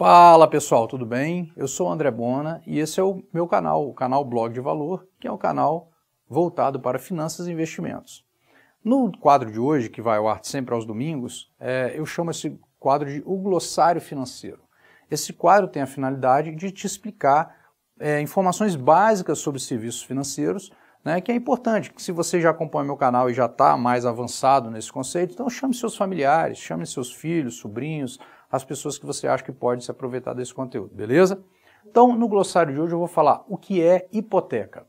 Fala pessoal, tudo bem? Eu sou o André Bona e esse é o meu canal, o canal Blog de Valor, que é um canal voltado para finanças e investimentos. No quadro de hoje, que vai ao ar sempre aos domingos, é, eu chamo esse quadro de O Glossário Financeiro. Esse quadro tem a finalidade de te explicar é, informações básicas sobre serviços financeiros, né, que é importante, que se você já acompanha meu canal e já está mais avançado nesse conceito, então chame seus familiares, chame seus filhos, sobrinhos, as pessoas que você acha que pode se aproveitar desse conteúdo, beleza? Então, no glossário de hoje eu vou falar o que é hipoteca.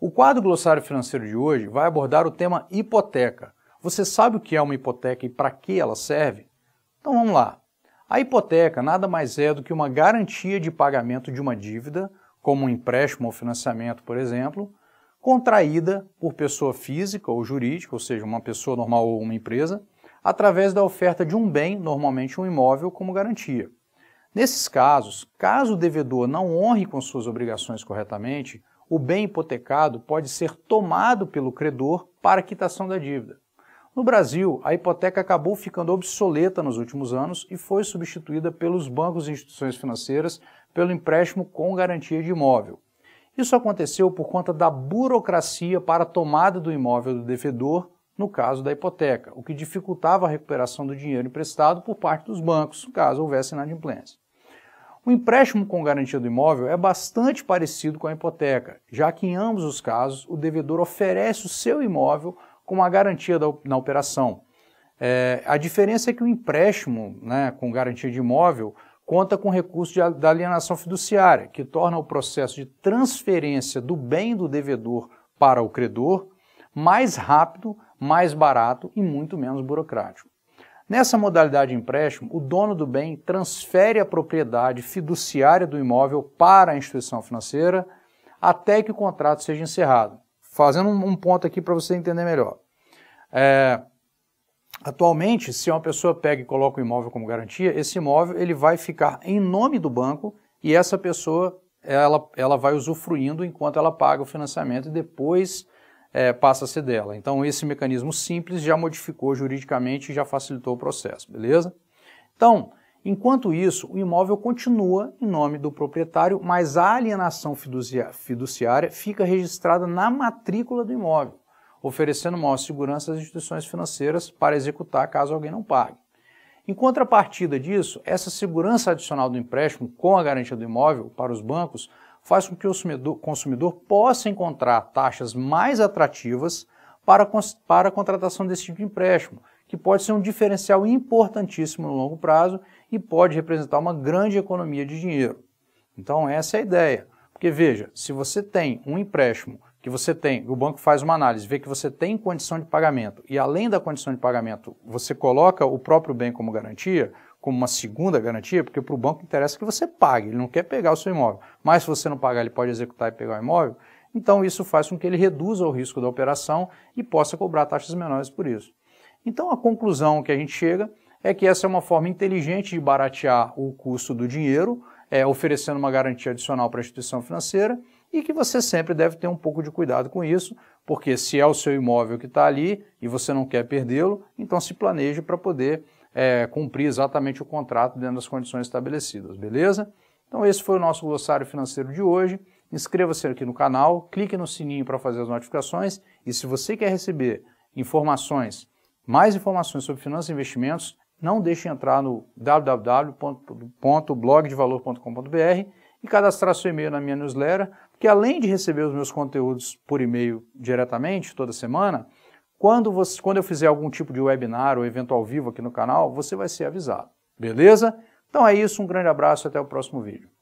O quadro Glossário Financeiro de hoje vai abordar o tema hipoteca. Você sabe o que é uma hipoteca e para que ela serve? Então vamos lá. A hipoteca nada mais é do que uma garantia de pagamento de uma dívida como um empréstimo ou financiamento, por exemplo, contraída por pessoa física ou jurídica, ou seja, uma pessoa normal ou uma empresa, através da oferta de um bem, normalmente um imóvel, como garantia. Nesses casos, caso o devedor não honre com suas obrigações corretamente, o bem hipotecado pode ser tomado pelo credor para quitação da dívida. No Brasil, a hipoteca acabou ficando obsoleta nos últimos anos e foi substituída pelos bancos e instituições financeiras pelo empréstimo com garantia de imóvel. Isso aconteceu por conta da burocracia para a tomada do imóvel do devedor, no caso da hipoteca, o que dificultava a recuperação do dinheiro emprestado por parte dos bancos, caso houvesse inadimplência. O empréstimo com garantia do imóvel é bastante parecido com a hipoteca, já que em ambos os casos o devedor oferece o seu imóvel com uma garantia da, na operação. É, a diferença é que o empréstimo né, com garantia de imóvel conta com recurso de, da alienação fiduciária, que torna o processo de transferência do bem do devedor para o credor mais rápido, mais barato e muito menos burocrático. Nessa modalidade de empréstimo, o dono do bem transfere a propriedade fiduciária do imóvel para a instituição financeira até que o contrato seja encerrado fazendo um ponto aqui para você entender melhor. É, atualmente, se uma pessoa pega e coloca o imóvel como garantia, esse imóvel ele vai ficar em nome do banco e essa pessoa ela, ela vai usufruindo enquanto ela paga o financiamento e depois é, passa a ser dela. Então, esse mecanismo simples já modificou juridicamente e já facilitou o processo, beleza? Então, Enquanto isso, o imóvel continua em nome do proprietário, mas a alienação fiduciária fica registrada na matrícula do imóvel, oferecendo maior segurança às instituições financeiras para executar caso alguém não pague. Em contrapartida disso, essa segurança adicional do empréstimo com a garantia do imóvel para os bancos faz com que o consumidor possa encontrar taxas mais atrativas para, para a contratação desse tipo de empréstimo, que pode ser um diferencial importantíssimo no longo prazo e pode representar uma grande economia de dinheiro. Então essa é a ideia. Porque veja, se você tem um empréstimo que você tem, o banco faz uma análise, vê que você tem condição de pagamento e além da condição de pagamento, você coloca o próprio bem como garantia, como uma segunda garantia, porque para o banco interessa que você pague, ele não quer pegar o seu imóvel. Mas se você não pagar, ele pode executar e pegar o imóvel. Então isso faz com que ele reduza o risco da operação e possa cobrar taxas menores por isso. Então a conclusão que a gente chega é que essa é uma forma inteligente de baratear o custo do dinheiro, é, oferecendo uma garantia adicional para a instituição financeira e que você sempre deve ter um pouco de cuidado com isso, porque se é o seu imóvel que está ali e você não quer perdê-lo, então se planeje para poder é, cumprir exatamente o contrato dentro das condições estabelecidas, beleza? Então esse foi o nosso glossário financeiro de hoje. Inscreva-se aqui no canal, clique no sininho para fazer as notificações e se você quer receber informações, mais informações sobre finanças e investimentos, não deixe entrar no www.blogdevalor.com.br e cadastrar seu e-mail na minha newsletter, porque além de receber os meus conteúdos por e-mail diretamente toda semana, quando, você, quando eu fizer algum tipo de webinar ou evento ao vivo aqui no canal, você vai ser avisado. Beleza? Então é isso, um grande abraço e até o próximo vídeo.